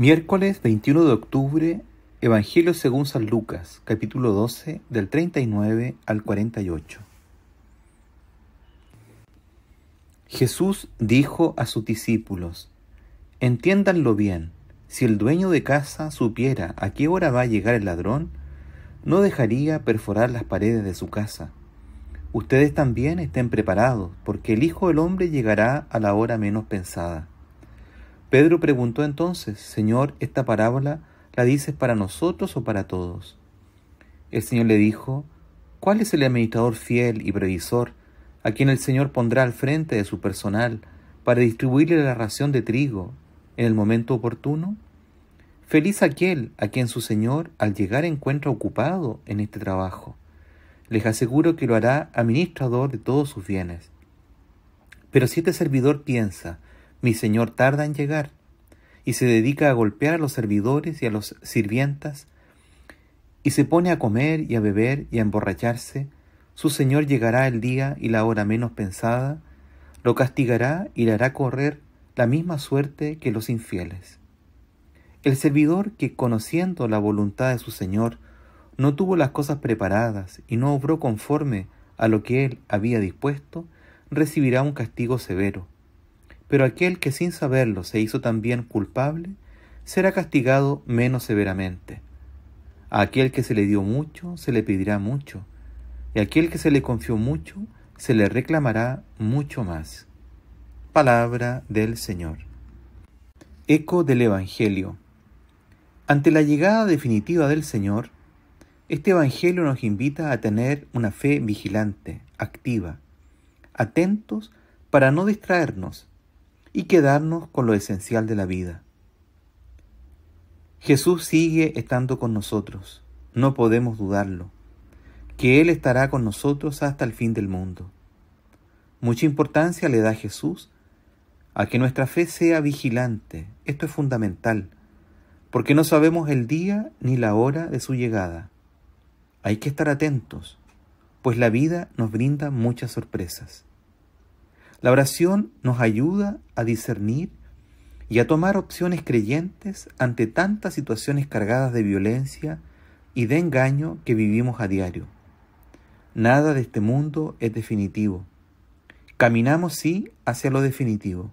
Miércoles 21 de octubre, Evangelio según San Lucas, capítulo 12, del 39 al 48. Jesús dijo a sus discípulos, Entiéndanlo bien, si el dueño de casa supiera a qué hora va a llegar el ladrón, no dejaría perforar las paredes de su casa. Ustedes también estén preparados, porque el Hijo del Hombre llegará a la hora menos pensada. Pedro preguntó entonces, Señor, ¿esta parábola la dices para nosotros o para todos? El Señor le dijo, ¿cuál es el administrador fiel y previsor a quien el Señor pondrá al frente de su personal para distribuirle la ración de trigo en el momento oportuno? Feliz aquel a quien su Señor al llegar encuentra ocupado en este trabajo. Les aseguro que lo hará administrador de todos sus bienes. Pero si este servidor piensa, mi señor tarda en llegar y se dedica a golpear a los servidores y a los sirvientas y se pone a comer y a beber y a emborracharse, su señor llegará el día y la hora menos pensada, lo castigará y le hará correr la misma suerte que los infieles. El servidor que, conociendo la voluntad de su señor, no tuvo las cosas preparadas y no obró conforme a lo que él había dispuesto, recibirá un castigo severo, pero aquel que sin saberlo se hizo también culpable, será castigado menos severamente. A aquel que se le dio mucho, se le pedirá mucho, y a aquel que se le confió mucho, se le reclamará mucho más. Palabra del Señor. Eco del Evangelio. Ante la llegada definitiva del Señor, este Evangelio nos invita a tener una fe vigilante, activa, atentos para no distraernos y quedarnos con lo esencial de la vida. Jesús sigue estando con nosotros, no podemos dudarlo, que Él estará con nosotros hasta el fin del mundo. Mucha importancia le da Jesús a que nuestra fe sea vigilante, esto es fundamental, porque no sabemos el día ni la hora de su llegada. Hay que estar atentos, pues la vida nos brinda muchas sorpresas. La oración nos ayuda a discernir y a tomar opciones creyentes ante tantas situaciones cargadas de violencia y de engaño que vivimos a diario. Nada de este mundo es definitivo. Caminamos sí hacia lo definitivo.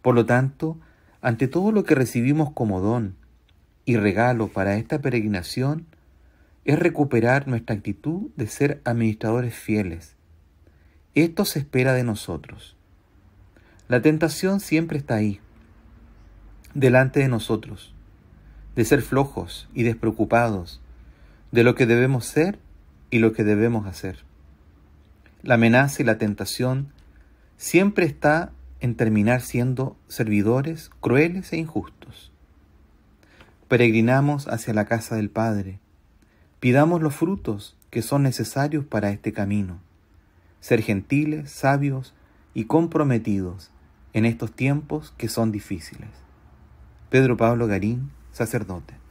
Por lo tanto, ante todo lo que recibimos como don y regalo para esta peregrinación, es recuperar nuestra actitud de ser administradores fieles, esto se espera de nosotros. La tentación siempre está ahí, delante de nosotros, de ser flojos y despreocupados de lo que debemos ser y lo que debemos hacer. La amenaza y la tentación siempre está en terminar siendo servidores crueles e injustos. Peregrinamos hacia la casa del Padre. Pidamos los frutos que son necesarios para este camino ser gentiles, sabios y comprometidos en estos tiempos que son difíciles. Pedro Pablo Garín, sacerdote.